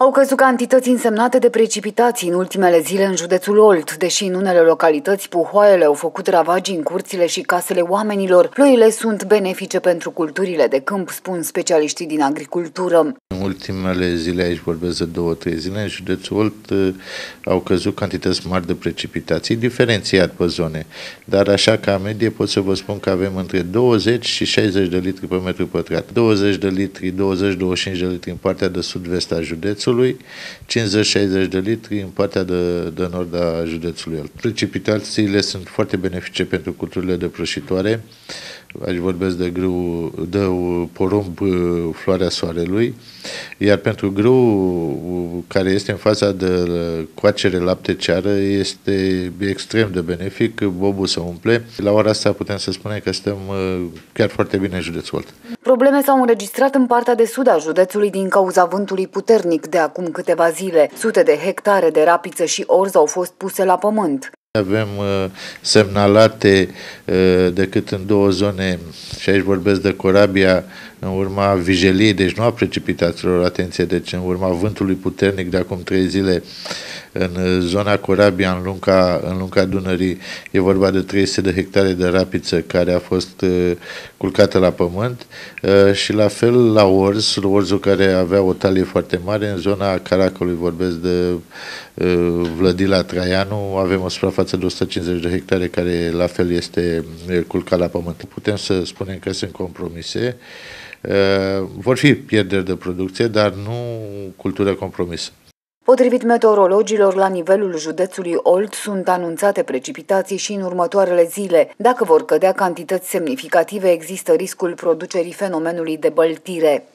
Au căzut cantități însemnate de precipitații în ultimele zile în județul Olt, deși în unele localități puhoaiele au făcut ravagii în curțile și casele oamenilor. Ploile sunt benefice pentru culturile de câmp, spun specialiștii din agricultură. În ultimele zile, aici vorbesc de două, trei zile, în județul Olt uh, au căzut cantități mari de precipitații, diferențiat pe zone. Dar așa ca medie pot să vă spun că avem între 20 și 60 de litri pe metru pătrat. 20 de litri, 20-25 de litri în partea de sud-vest a județului, județului, 50-60 de litri în partea de, de nord a județului. Precipitațiile sunt foarte benefice pentru culturile de prășitoare, aici vorbesc de grâu, de porumb floarea soarelui, iar pentru grâu care este în faza de coacere lapte ceară este extrem de benefic, bobul se umple. La ora asta putem să spunem că suntem uh, chiar foarte bine în județul Olt. Probleme s-au înregistrat în partea de sud a județului din cauza vântului puternic de acum câteva zile. Sute de hectare de rapiță și orz au fost puse la pământ. Avem uh, semnalate uh, decât în două zone, și aici vorbesc de Corabia, în urma vijeliei, deci nu a precipitațiilor, atenție, deci în urma vântului puternic de acum trei zile în uh, zona Corabia, în lunca, în lunca Dunării, e vorba de 300 de hectare de rapiță care a fost culcată la pământ și la fel la Orz, Orzul care avea o talie foarte mare, în zona Caracolului, vorbesc de Vlădila Traianu, avem o suprafață față de 150 de hectare care la fel este culcat la pământ. Putem să spunem că sunt compromise. Vor fi pierderi de producție, dar nu cultură compromisă. Potrivit meteorologilor, la nivelul județului Olt sunt anunțate precipitații și în următoarele zile. Dacă vor cădea cantități semnificative, există riscul producerii fenomenului de băltire.